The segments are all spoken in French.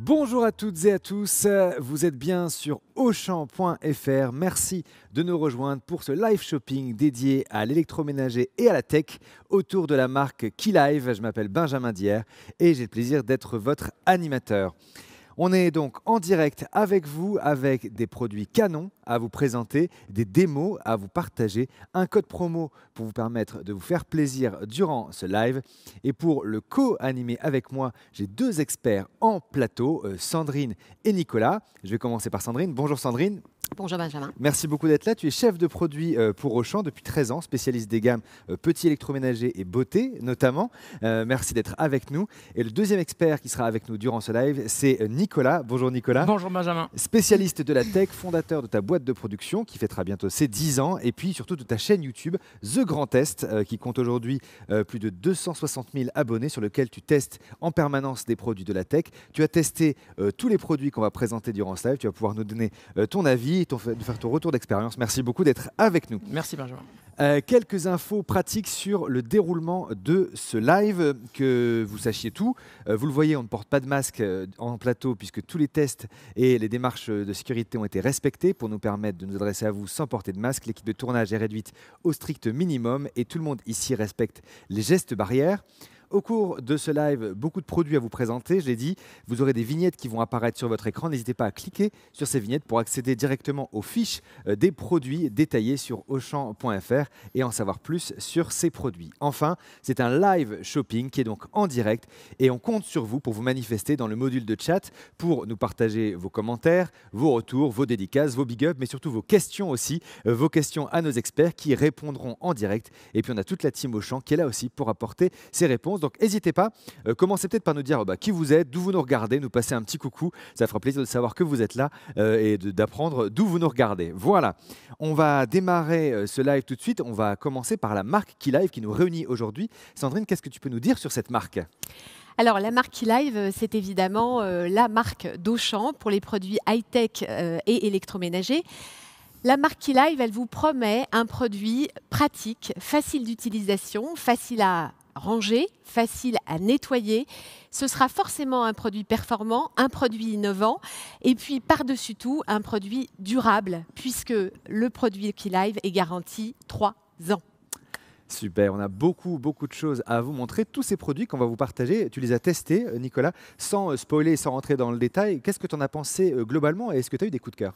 Bonjour à toutes et à tous, euh, vous êtes bien sur auchan.fr. Merci de nous rejoindre pour ce live shopping dédié à l'électroménager et à la tech autour de la marque Keylive. Je m'appelle Benjamin Dier et j'ai le plaisir d'être votre animateur. On est donc en direct avec vous avec des produits canons à vous présenter, des démos à vous partager, un code promo pour vous permettre de vous faire plaisir durant ce live. Et pour le co-animer avec moi, j'ai deux experts en plateau, euh, Sandrine et Nicolas. Je vais commencer par Sandrine. Bonjour Sandrine. Bonjour Benjamin. Merci beaucoup d'être là. Tu es chef de produit euh, pour Auchan depuis 13 ans, spécialiste des gammes euh, petits électroménagers et beauté notamment. Euh, merci d'être avec nous. Et le deuxième expert qui sera avec nous durant ce live, c'est Nicolas. Bonjour Nicolas. Bonjour Benjamin. Spécialiste de la tech, fondateur de ta boîte de production qui fêtera bientôt ses 10 ans et puis surtout de ta chaîne YouTube The Grand Test qui compte aujourd'hui plus de 260 000 abonnés sur lequel tu testes en permanence des produits de la tech. Tu as testé tous les produits qu'on va présenter durant ce live. Tu vas pouvoir nous donner ton avis de faire ton retour d'expérience. Merci beaucoup d'être avec nous. Merci Benjamin. Euh, quelques infos pratiques sur le déroulement de ce live, que vous sachiez tout. Euh, vous le voyez, on ne porte pas de masque euh, en plateau puisque tous les tests et les démarches de sécurité ont été respectés pour nous permettre de nous adresser à vous sans porter de masque. L'équipe de tournage est réduite au strict minimum et tout le monde ici respecte les gestes barrières. Au cours de ce live, beaucoup de produits à vous présenter, je l'ai dit. Vous aurez des vignettes qui vont apparaître sur votre écran. N'hésitez pas à cliquer sur ces vignettes pour accéder directement aux fiches euh, des produits détaillés sur auchan.fr et en savoir plus sur ces produits. Enfin, c'est un live shopping qui est donc en direct et on compte sur vous pour vous manifester dans le module de chat pour nous partager vos commentaires, vos retours, vos dédicaces, vos big ups, mais surtout vos questions aussi, euh, vos questions à nos experts qui répondront en direct. Et puis on a toute la team Auchan qui est là aussi pour apporter ses réponses. Donc n'hésitez pas. Euh, commencez peut-être par nous dire euh, bah, qui vous êtes, d'où vous nous regardez, nous passer un petit coucou. Ça fera plaisir de savoir que vous êtes là euh, et d'apprendre d'où vous nous regardez. Voilà. On va démarrer ce live tout de suite. On va commencer par la marque qui live qui nous réunit aujourd'hui. Sandrine, qu'est-ce que tu peux nous dire sur cette marque alors la marque Live, c'est évidemment la marque d'Auchan pour les produits high-tech et électroménagers. La marque Live, elle vous promet un produit pratique, facile d'utilisation, facile à rangé, facile à nettoyer. Ce sera forcément un produit performant, un produit innovant et puis par-dessus tout un produit durable puisque le produit Live est garanti 3 ans. Super, on a beaucoup, beaucoup de choses à vous montrer. Tous ces produits qu'on va vous partager, tu les as testés, euh, Nicolas, sans euh, spoiler, sans rentrer dans le détail. Qu'est-ce que tu en as pensé euh, globalement et est-ce que tu as eu des coups de cœur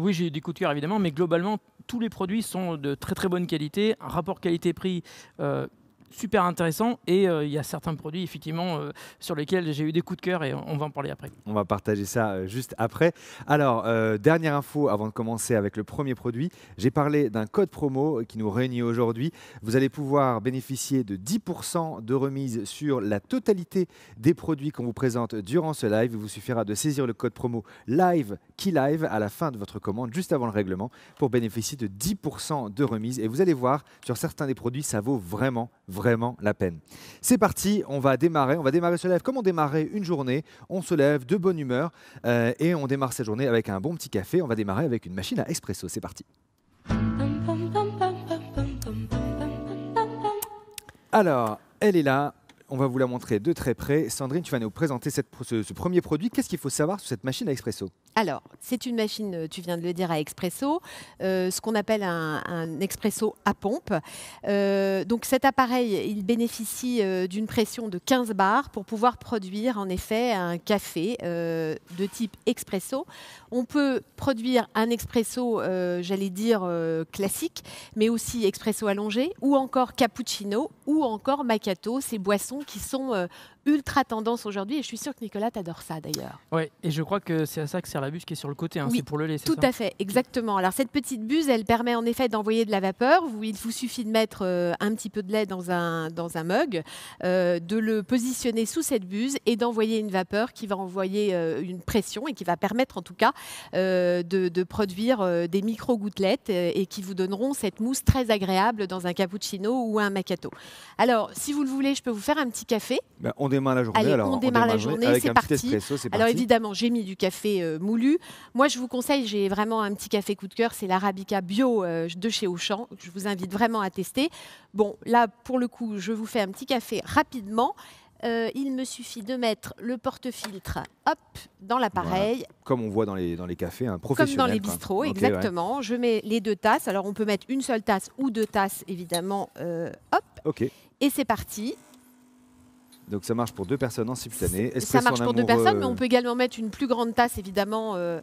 oui, j'ai eu des coups de cœur évidemment, mais globalement, tous les produits sont de très très bonne qualité, rapport qualité-prix super intéressant et euh, il y a certains produits effectivement euh, sur lesquels j'ai eu des coups de cœur et on, va en parler après. On va partager ça euh, juste après. Alors, dernière info avant de commencer avec le premier produit, j'ai parlé d'un code promo qui nous réunit aujourd'hui. Vous allez pouvoir bénéficier de 10% de remise sur la totalité des produits qu'on vous présente durant ce live. Il vous suffira de saisir le code promo live qui live à la fin de votre commande, juste avant le règlement, pour bénéficier de 10% de remise. Et vous allez voir, sur certains des produits, ça vaut vraiment, vraiment vraiment la peine. C'est parti, on va démarrer, on va démarrer ce live comme on démarrait une journée, on se lève de bonne humeur euh, et on démarre cette journée avec un bon petit café, on va démarrer avec une machine à espresso, c'est parti. Alors, elle est là, on va vous la montrer de très près. Sandrine, tu vas nous présenter ce, premier produit. Qu'est-ce qu'il faut savoir sur cette machine à expresso Alors, c'est une machine, euh, tu viens de le dire, à expresso, euh, ce qu'on appelle un, expresso à pompe. Euh, donc cet appareil, il bénéficie d'une pression de 15 bars pour pouvoir produire en effet un café de type expresso. On peut produire un expresso, j'allais dire, classique, mais aussi expresso allongé, ou encore cappuccino, ou encore macato. ces boissons qui sont euh, ultra tendance aujourd'hui. Et je suis sûre que Nicolas t'adore ça d'ailleurs. Oui, et je crois que c'est à ça que sert la buse qui est sur le côté, hein, c'est pour le lait. Tout à fait, exactement. Alors cette petite buse, elle permet en effet d'envoyer de la vapeur. il vous suffit de mettre euh, un petit peu de lait dans un, dans un mug, euh, de le positionner sous cette buse et d'envoyer une vapeur qui va envoyer euh, une pression et qui va permettre en tout cas de, produire des micro-gouttelettes et qui vous donneront cette mousse très agréable dans un cappuccino ou un macchiato. Alors si vous le voulez, je peux vous faire un petit café. Ben, alors, on, démarre la journée, c'est parti. alors évidemment, j'ai mis du café euh, moulu. Moi, je vous conseille, j'ai vraiment un petit café coup de cœur, c'est l'Arabica bio euh, de chez Auchan. Je vous invite vraiment à tester. Bon, là, pour le coup, je vous fais un petit café rapidement. Euh, il me suffit de mettre le porte-filtre hop dans l'appareil. Comme on voit dans les, dans les cafés, un hein, professionnel. Comme dans les bistrots, exactement. Je mets les deux tasses. Alors on peut mettre une seule tasse ou deux tasses, évidemment. hop. Et c'est parti. Donc ça marche pour deux personnes en simultané. Ça marche pour deux personnes, mais on peut également mettre une plus grande tasse, évidemment. Euh,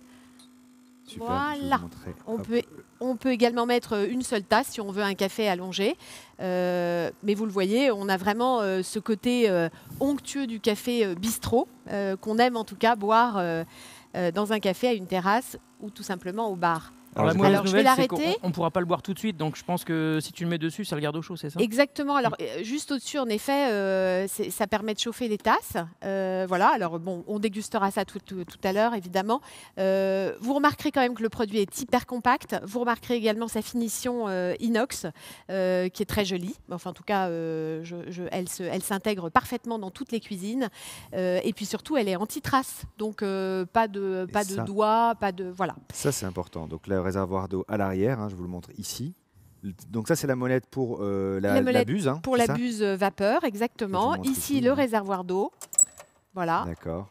voilà. On peut, on peut également mettre euh, une seule tasse si on veut un café allongé. Euh, mais vous le voyez, on a vraiment ce côté onctueux du café bistrot qu'on aime en tout cas boire dans un café à une terrasse ou tout simplement au bar. Alors, la vais nouvelle, On ne pourra pas le boire tout de suite. Donc, je pense que si tu le mets dessus, ça le garde au chaud, c'est ça Exactement. Alors, euh, juste au-dessus, en effet, euh, ça permet de chauffer les tasses. Euh, voilà. Alors, bon, on dégustera ça tout, à l'heure, évidemment. vous remarquerez quand même que le produit est hyper compact. Vous remarquerez également sa finition inox, qui est très jolie. Enfin, en tout cas, je, elle s'intègre parfaitement dans toutes les cuisines. et puis surtout, elle est anti-trace. Donc, pas de, pas de doigts, pas de. Voilà. Ça, c'est important. Donc, là, réservoir d'eau à l'arrière. Hein, je vous le montre ici. Donc ça, c'est la molette pour euh, la, la, molette buse. Hein, pour la buse euh, vapeur, exactement. Ici, le réservoir d'eau. Voilà. D'accord.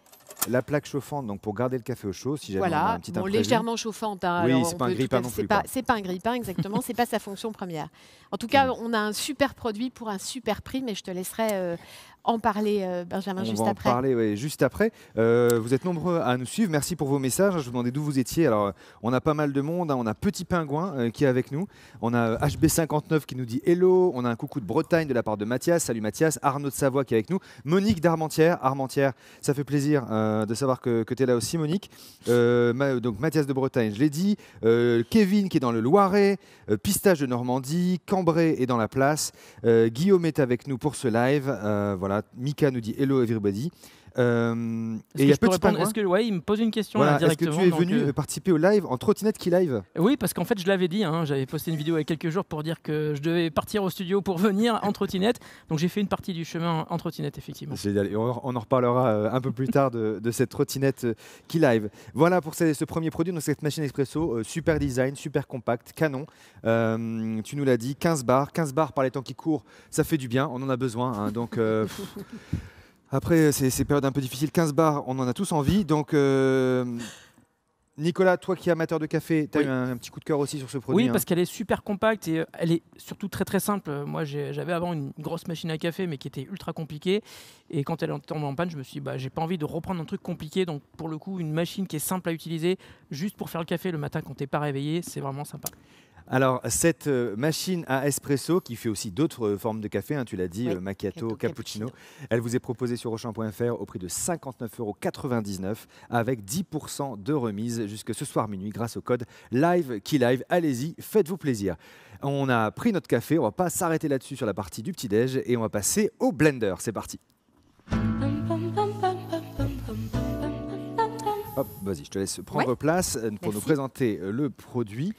La plaque chauffante, donc pour garder le café au chaud, si jamais voilà. un petit légèrement chauffante. Hein, oui, c'est pas, un grippin non plus. C'est pas, un grippin, exactement. c'est pas sa fonction première. En tout cas, mm. on a un super produit pour un super prix, mais je te laisserai euh, en parler, euh, Benjamin, on juste va En parler, oui, juste après. Euh, vous êtes nombreux à nous suivre. Merci pour vos messages. Je vous demandais d'où vous étiez. Alors, euh, on a pas mal de monde. Hein. On a Petit Pingouin qui est avec nous. On a HB59 qui nous dit hello. On a un coucou de Bretagne de la part de Mathias. Salut Mathias. Arnaud de Savoie qui est avec nous. Monique d'Armentière. Armentière, ça fait plaisir de savoir que, tu es là aussi, Monique. donc, Mathias de Bretagne, je l'ai dit. Kevin qui est dans le Loiret. Pistage de Normandie. Cambrai est dans la place. Guillaume est avec nous pour ce live. voilà. Mika nous dit hello everybody. Euh, et il que il me pose une question voilà, Est-ce que tu es venu euh, participer au live en trottinette qui live Oui, parce qu'en fait, je l'avais dit. Hein, j'avais posté une vidéo il y a quelques jours pour dire que je devais partir au studio pour venir en trottinette. Donc j'ai fait une partie du chemin en trottinette, effectivement. on, en reparlera euh, un peu plus tard de, cette trottinette qui live. Voilà pour ce, ce premier produit, donc cette machine expresso, super design, super compact, canon. tu nous l'as dit, 15 bars, 15 bars par les temps qui courent, ça fait du bien. On en a besoin. Hein. donc Après ces, périodes un peu difficiles, 15 bars, on en a tous envie. Donc, euh, Nicolas, toi qui es amateur de café, tu as eu un, petit coup de cœur aussi sur ce produit. Oui, hein. parce qu'elle est super compacte et euh, elle est surtout très très simple. Moi, j'avais avant une grosse machine à café, mais qui était ultra compliquée. Et quand elle est tombée en panne, je me suis dit, bah, j'ai pas envie de reprendre un truc compliqué. Donc, pour le coup, une machine qui est simple à utiliser, juste pour faire le café le matin quand t'es pas réveillé, c'est vraiment sympa. Alors, cette euh, machine à espresso, qui fait aussi d'autres euh, formes de café, hein, tu l'as dit, euh, macchiato, cappuccino, elle vous est proposée sur Auchan.fr au prix de 59,99 euros avec 10% de remise jusque ce soir minuit grâce au code LIVE qui live. Allez-y, faites-vous plaisir. On a pris notre café, on va pas s'arrêter là-dessus sur la partie du petit-déj et on va passer au blender. C'est parti. vas-y, je te laisse prendre place pour nous présenter le produit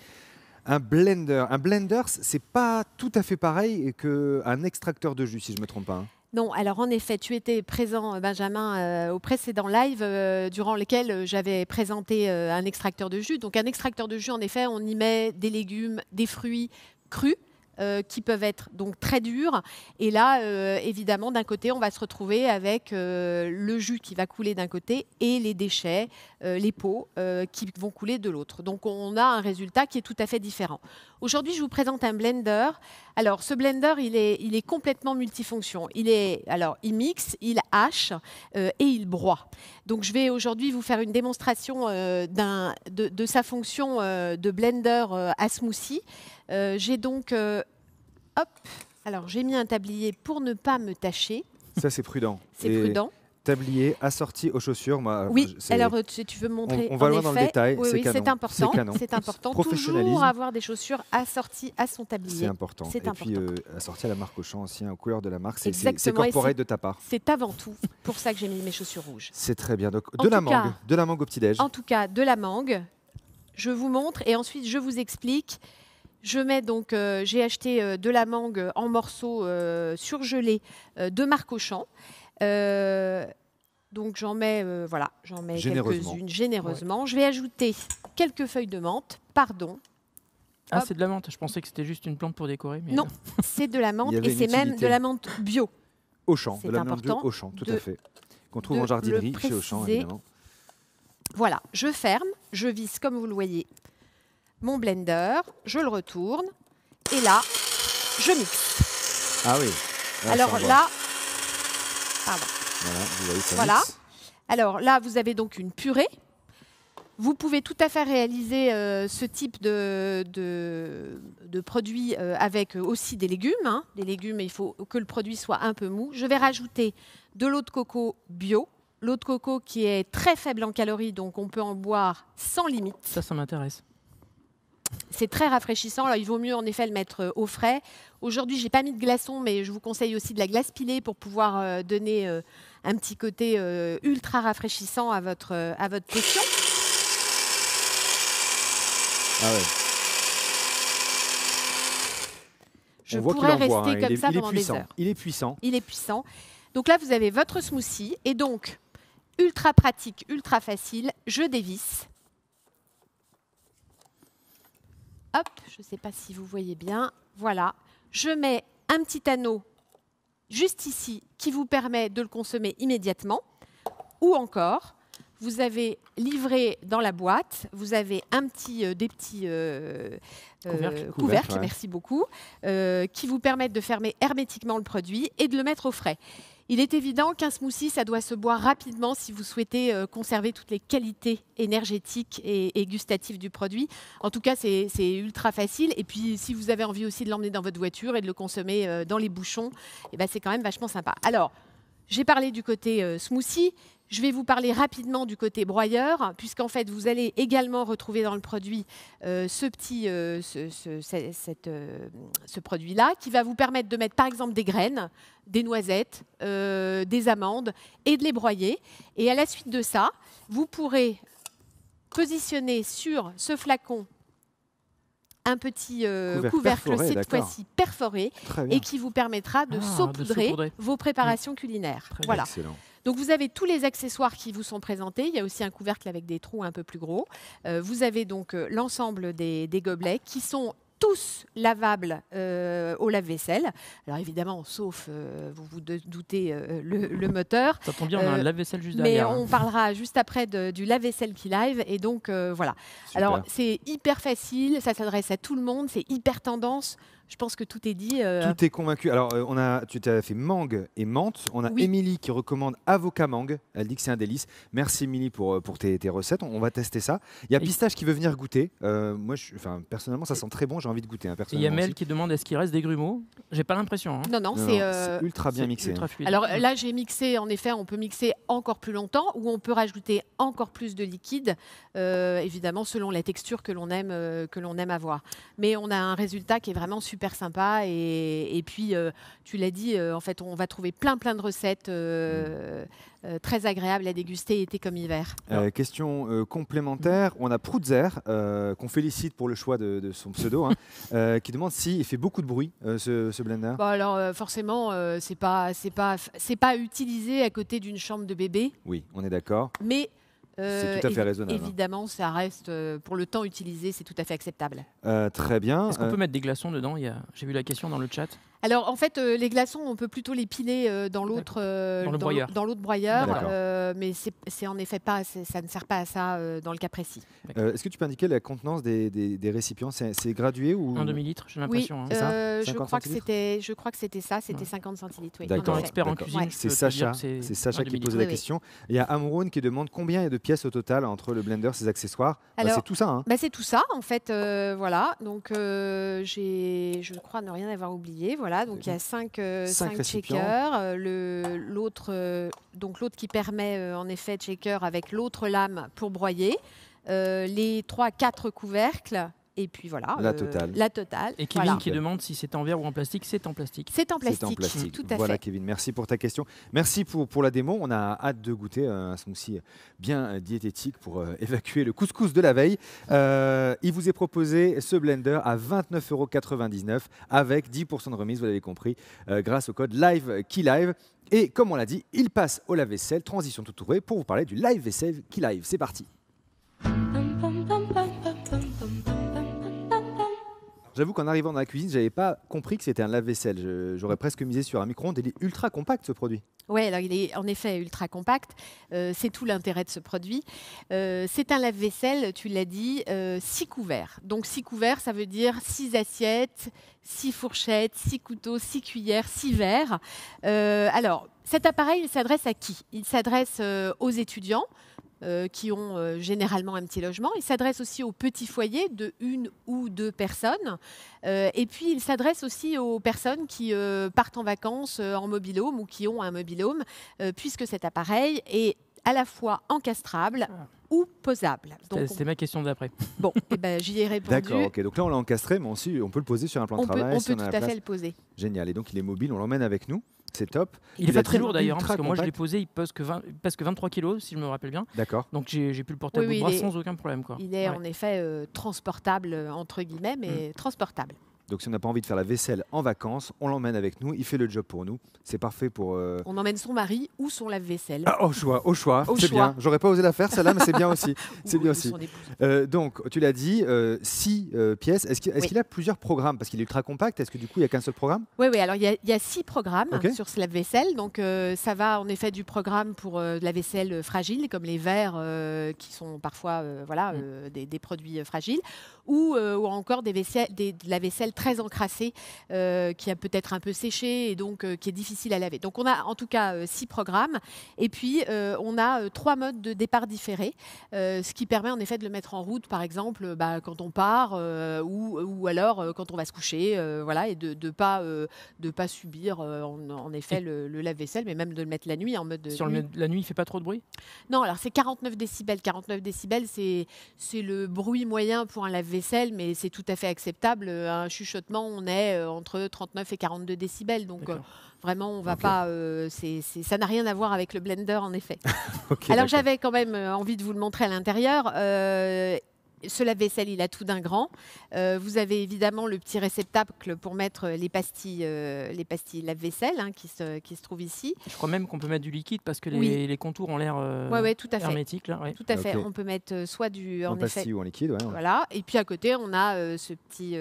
un blender. Un blender, c'est pas tout à fait pareil qu'un extracteur de jus, si je ne me trompe pas. Hein. Non, alors en effet, tu étais présent, euh, Benjamin, euh, au précédent live euh, durant lequel j'avais présenté un extracteur de jus. Donc un extracteur de jus, en effet, on y met des légumes, des fruits crus, euh, qui peuvent être donc très durs. Et là, euh, évidemment, d'un côté, on va se retrouver avec euh, le jus qui va couler d'un côté et les déchets, les pots qui vont couler de l'autre. Donc on a un résultat qui est tout à fait différent. Aujourd'hui, je vous présente un blender. Alors ce blender, il est, il est complètement multifonction. Il est alors il mixe, il hache et il broie. Donc je vais aujourd'hui vous faire une démonstration de, de, sa fonction de blender à smoothie. Euh, j'ai donc, euh, hop, alors j'ai mis un tablier pour ne pas me tacher. Ça, c'est prudent. c'est prudent tablier assorti aux chaussures. Moi, oui, alors tu, euh, tu veux montrer. On, va loin dans le détail. Oui, c'est important. C'est important. Toujours avoir des chaussures assorties à son tablier. C'est important. Et puis assorties à la marque Auchan aussi, hein, aux couleurs de la marque. C'est corporel de ta part. C'est avant tout pour ça que j'ai mis mes chaussures rouges. C'est très bien. Donc de la mangue, de la mangue au petit déj. En tout cas, de la mangue. Je vous montre et ensuite je vous explique. Je mets donc, euh, j'ai acheté euh, de la mangue en morceaux euh, surgelés de Marc Auchan. donc j'en mets, voilà, j'en mets quelques-unes généreusement. Je vais ajouter quelques feuilles de menthe, pardon, ah, c'est de la menthe. Je pensais que c'était juste une plante pour décorer. Mais non, c'est de la menthe et c'est même de la menthe bio. Champ. de la menthe bio Champ tout à fait. Qu'on trouve en jardinerie chez Auchan, évidemment. Voilà, je ferme, je visse comme vous le voyez mon blender, je le retourne et là, je mixe. Ah oui. Alors là, Voilà, vous Alors là, vous avez donc une purée. Vous pouvez tout à fait réaliser euh, ce type de, produit euh, avec euh, aussi des légumes. Hein. Les légumes, il faut que le produit soit un peu mou. Je vais rajouter de l'eau de coco bio. L'eau de coco qui est très faible en calories, donc on peut en boire sans limite. Ça, ça m'intéresse c'est très rafraîchissant. il vaut mieux en effet le mettre euh, au frais. Aujourd'hui, je n'ai pas mis de glaçon, mais je vous conseille aussi de la glace pilée pour pouvoir euh, donner euh, un petit côté ultra rafraîchissant à votre, à votre potion. Ah ouais. Je pourrais hein. rester comme ça pendant des heures. Il est puissant. Il est puissant. Donc là, vous avez votre smoothie et donc ultra pratique, ultra facile. Je dévisse Hop, je ne sais pas si vous voyez bien. Voilà, je mets un petit anneau juste ici qui vous permet de le consommer immédiatement. Ou encore, vous avez livré dans la boîte, vous avez un petit, euh, des petits euh, euh, couvercles, merci beaucoup, qui vous permettent de fermer hermétiquement le produit et de le mettre au frais. Il est évident qu'un smoothie, ça doit se boire rapidement si vous souhaitez euh, conserver toutes les qualités énergétiques et, gustatives du produit. En tout cas, c'est ultra facile. Et puis, si vous avez envie aussi de l'emmener dans votre voiture et de le consommer euh, dans les bouchons, eh ben, c'est quand même vachement sympa. Alors, j'ai parlé du côté euh, smoothie, je vais vous parler rapidement du côté broyeur, puisqu'en fait, vous allez également retrouver dans le produit euh, ce petit, euh, euh, ce, produit-là, qui va vous permettre de mettre, par exemple, des graines, des noisettes, des amandes, et de les broyer. Et à la suite de ça, vous pourrez positionner sur ce flacon un petit couvercle, cette fois-ci perforé et qui vous permettra de ah, saupoudrer vos préparations culinaires. voilà. Excellent. Donc vous avez tous les accessoires qui vous sont présentés. Il y a aussi un couvercle avec des trous un peu plus gros. Euh, vous avez donc euh, l'ensemble des, gobelets qui sont tous lavables euh, au lave-vaisselle. Alors évidemment, sauf, vous vous doutez, le, moteur. Ça tombe bien, on a un lave-vaisselle juste derrière. Mais hein. on parlera juste après du lave-vaisselle qui live. Et donc, voilà. Alors, c'est hyper facile, ça s'adresse à tout le monde, c'est hyper tendance. Je pense que tout est dit. Euh, tout est convaincu. Alors, euh, on a, tu t'as fait mangue et menthe. On a Émilie qui recommande avocat mangue. Elle dit que c'est un délice. Merci Émilie pour, euh, pour tes, tes recettes. On, va tester ça. Il y a Pistache qui veut venir goûter. moi, je, personnellement, ça sent très bon. J'ai envie de goûter. Hein, il y a Mel qui demande est-ce qu'il reste des grumeaux J'ai pas l'impression. Hein. Non, non, c'est ultra bien mixé. Hein. Alors là, j'ai mixé. En effet, on peut mixer encore plus longtemps ou on peut rajouter encore plus de liquide, évidemment, selon la texture que l'on aime, que l'on aime avoir. Mais on a un résultat qui est vraiment super super sympa. Et, et puis, euh, tu l'as dit, euh, en fait, on va trouver plein, plein de recettes euh, très agréables à déguster été comme hiver. question complémentaire. Mhm. On a Proutzer, qu'on félicite pour le choix de, son pseudo, hein, qui demande s'il il fait beaucoup de bruit, ce, blender. alors, forcément, c'est pas, c'est pas, c'est pas utilisé à côté d'une chambre de bébé. Oui, on est d'accord. Mais c'est euh, tout à fait raisonnable. Évidemment, ça reste, euh, pour le temps utilisé, c'est tout à fait acceptable. Euh, très bien. Est-ce qu'on peut mettre des glaçons dedans J'ai vu la question dans le chat. Alors en fait, euh, les glaçons, on peut plutôt les piler euh, dans l'autre euh, dans l'autre broyeur, mais c'est en effet pas, ça ne sert pas à ça dans le cas précis. Est-ce que tu peux indiquer la contenance des, récipients C'est gradué ou Un demi-litre, j'ai l'impression. Oui, hein. je, crois que c'était, je crois que c'était ça, c'était 50 centilitres. Oui, D'accord, expert en cuisine. C'est Sacha, c'est qui pose la question. Il y a Amroun qui demande combien il y a de pièces au total entre le blender, ses accessoires. Bah, c'est tout ça. Hein. Bah, c'est tout ça en fait, voilà. Donc j'ai, je crois ne rien avoir oublié, voilà donc il y a 5 checkers. Euh, euh, l'autre, euh, donc l'autre qui permet en effet checker avec l'autre lame pour broyer. les trois, quatre couvercles et puis voilà. La euh, totale. La totale. Et Kevin qui demande si c'est en verre ou en plastique, c'est en plastique. C'est en plastique. Tout à fait. voilà, Kevin, merci pour ta question. Merci pour, pour la démo. On a hâte de goûter euh, un smoothie bien diététique pour euh, évacuer le couscous de la veille. il vous est proposé ce blender à 29,99 euros avec 10% de remise, vous l'avez compris, grâce au code LIVE qui live. Et comme on l'a dit, il passe au lave-vaisselle, transition tout touré, pour vous parler du live vaisselle qui live. C'est parti. J'avoue qu'en arrivant dans la cuisine, j'avais pas compris que c'était un lave-vaisselle. J'aurais presque misé sur un micro-ondes. Il est ultra compact ce produit. Oui, alors il est en effet ultra compact. Euh, c'est tout l'intérêt de ce produit. Euh, c'est un lave-vaisselle, tu l'as dit, euh, six couverts. Donc six couverts, ça veut dire six assiettes, six fourchettes, six couteaux, six cuillères, six verres. alors, cet appareil, il s'adresse à qui Il s'adresse aux étudiants. Euh, qui ont euh, généralement un petit logement. Il s'adresse aussi aux petits foyers de une ou deux personnes. Euh, et puis, il s'adresse aussi aux personnes qui partent en vacances en home ou qui ont un home, puisque cet appareil est à la fois encastrable ah. ou posable. C'était ma question d'après. Bon, eh ben, j'y ai répondu. D'accord, ok. Donc là, on l'a encastré, mais aussi, on peut le poser sur un plan de travail. on peut tout à fait le poser. Génial. Et donc, il est mobile, on l'emmène avec nous. C'est top. Il, n'est est pas très lourd d'ailleurs, hein, parce que moi je l'ai posé, il pèse que, que 23 kilos, si je me rappelle bien. D'accord. Donc j'ai pu le porter à de bras sans aucun problème. Quoi. Il est en effet euh, transportable, entre guillemets, mais mm. transportable. Donc si on n'a pas envie de faire la vaisselle en vacances, on l'emmène avec nous, il fait le job pour nous. C'est parfait pour... Euh, on emmène son mari ou son lave-vaisselle. Ah, au choix, au choix, c'est bien. J'aurais pas osé la faire celle-là, mais c'est bien aussi. c'est bien aussi. Euh, donc tu l'as dit, euh, six pièces. Est-ce qu'il est a plusieurs programmes Parce qu'il est ultra compact, est-ce que du coup il n'y a qu'un seul programme Oui, oui, alors il y, a six programmes sur ce lave-vaisselle. Donc ça va en effet du programme pour la vaisselle fragile, comme les verres qui sont parfois voilà, mm. des, produits fragiles, ou, ou encore des vaisselles, de la vaisselle très encrassé, euh, qui a peut-être un peu séché et donc euh, qui est difficile à laver. Donc on a en tout cas euh, six programmes et puis on a trois modes de départ différés, ce qui permet en effet de le mettre en route, par exemple bah, quand on part ou, ou, alors quand on va se coucher, voilà, et de ne pas de pas subir en, effet le, lave-vaisselle, mais même de le mettre la nuit en mode. Sur la nuit, il fait pas trop de bruit Non, alors c'est 49 décibels. 49 décibels, c'est c'est le bruit moyen pour un lave-vaisselle, mais c'est tout à fait acceptable. je suis on est euh, entre 39 et 42 décibels. Donc euh, vraiment, on va pas. Euh, c'est ça n'a rien à voir avec le blender, en effet. Alors j'avais quand même envie de vous le montrer à l'intérieur ce lave-vaisselle, il a tout d'un grand. Euh, vous avez évidemment le petit réceptacle pour mettre les pastilles, euh, les pastilles lave-vaisselle hein, qui, se, trouve ici. Je crois même qu'on peut mettre du liquide parce que les, contours ont l'air euh, hermétiques. Là, Tout à fait. On peut mettre soit du en, pastille ou en liquide. Voilà. Et puis à côté, on a ce, petit,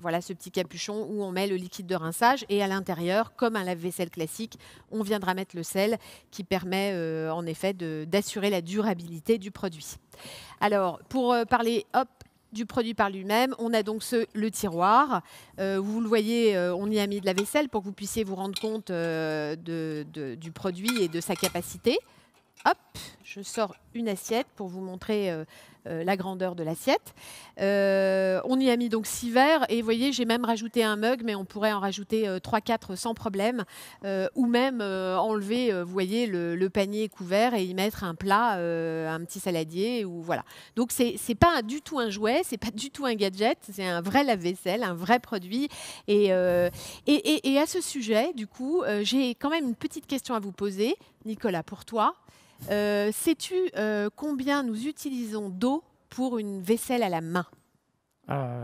voilà, ce petit capuchon où on met le liquide de rinçage. Et à l'intérieur, comme un lave-vaisselle classique, on viendra mettre le sel qui permet en effet d'assurer la durabilité du produit. Alors, pour euh, parler hop du produit par lui-même. On a donc le tiroir. Euh, vous le voyez, euh, on y a mis de la vaisselle pour que vous puissiez vous rendre compte du produit et de sa capacité. Hop, je sors une assiette pour vous montrer euh, euh, la grandeur de l'assiette. Euh, on y a mis donc six verres et vous voyez, j'ai même rajouté un mug, mais on pourrait en rajouter 3-4 sans problème. ou même enlever, vous voyez, le, panier couvert et y mettre un plat, un petit saladier. ou voilà. Donc c'est n'est pas du tout un jouet, c'est pas du tout un gadget, c'est un vrai lave-vaisselle, un vrai produit. et, et à ce sujet, du coup, j'ai quand même une petite question à vous poser. Nicolas, pour toi, euh, sais-tu euh, combien nous utilisons d'eau pour une vaisselle à la main euh,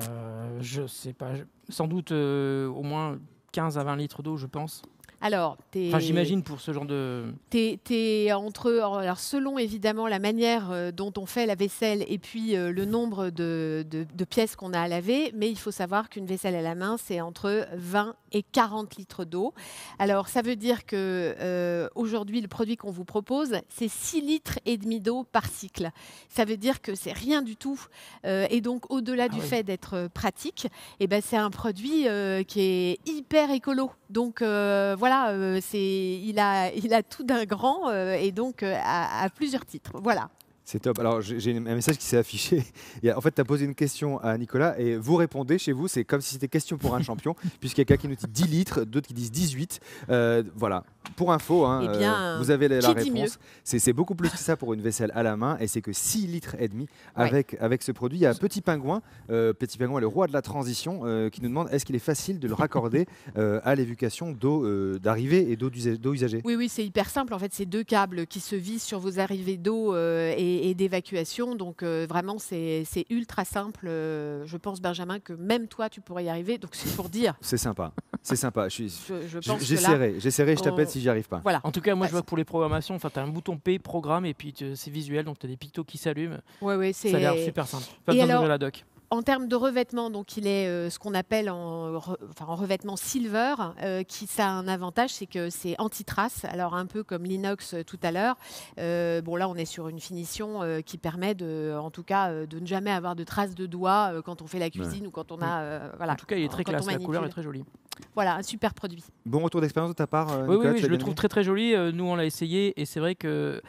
Je ne sais pas. Sans doute au moins 15 à 20 litres d'eau, je pense. Alors, j'imagine pour ce genre de. T'es, entre. Alors, selon évidemment la manière euh, dont on fait la vaisselle et puis euh, le nombre de, pièces qu'on a à laver, mais il faut savoir qu'une vaisselle à la main, c'est entre 20 et 40 litres d'eau. Alors, ça veut dire que euh, aujourd'hui, le produit qu'on vous propose, c'est 6 litres et demi d'eau par cycle. Ça veut dire que c'est rien du tout. et donc, au-delà ah du fait d'être pratique, eh ben, c'est un produit qui est hyper écolo. Donc, voilà euh, c'est, il, a, il a tout d'un grand euh, et donc euh, à plusieurs titres. Voilà. C'est top. Alors, j'ai un message qui s'est affiché. en fait, tu as posé une question à Nicolas et vous répondez chez vous. C'est comme si c'était question pour un champion, puisqu'il y a quelqu'un qui nous dit 10 litres, d'autres qui disent 18. Euh, voilà. Pour info, hein, eh euh, vous avez la, réponse. C'est beaucoup plus que ça pour une vaisselle à la main et c'est que 6 litres et demi avec, avec ce produit. Il y a Petit Pingouin, euh, Petit Pingouin, le roi de la transition, qui nous demande est-ce qu'il est facile de le raccorder à l'éducation d'eau d'arrivée et d'eau usagée Oui, oui, c'est hyper simple. En fait, c'est deux câbles qui se visent sur vos arrivées d'eau et d'évacuation. Donc euh, vraiment, c'est ultra simple. Euh, je pense, Benjamin, que même toi, tu pourrais y arriver. Donc c'est pour dire. C'est sympa. C'est sympa. Je, suis J'essaierai. Je t'appelle si j'y arrive pas. Voilà. En tout cas, moi, je vois que pour les programmations, enfin, tu as un bouton P, programme, et puis c'est visuel. Donc tu as des pictos qui s'allument. Ouais, ouais, ça a l'air super simple. alors... la doc. En termes de revêtement, donc il est euh, ce qu'on appelle en, enfin, en, revêtement silver, euh, qui ça a un avantage, c'est que c'est anti-trace. Alors un peu comme l'inox euh, tout à l'heure. bon là, on est sur une finition qui permet de, en tout cas, de ne jamais avoir de traces de doigts quand on fait la cuisine ou quand on a, voilà. En tout cas, il est très classe. La couleur est très jolie. Voilà, un super produit. Bon retour d'expérience de ta part. Nicolas, oui, oui je le trouve très très joli. Nous, on l'a essayé et c'est vrai que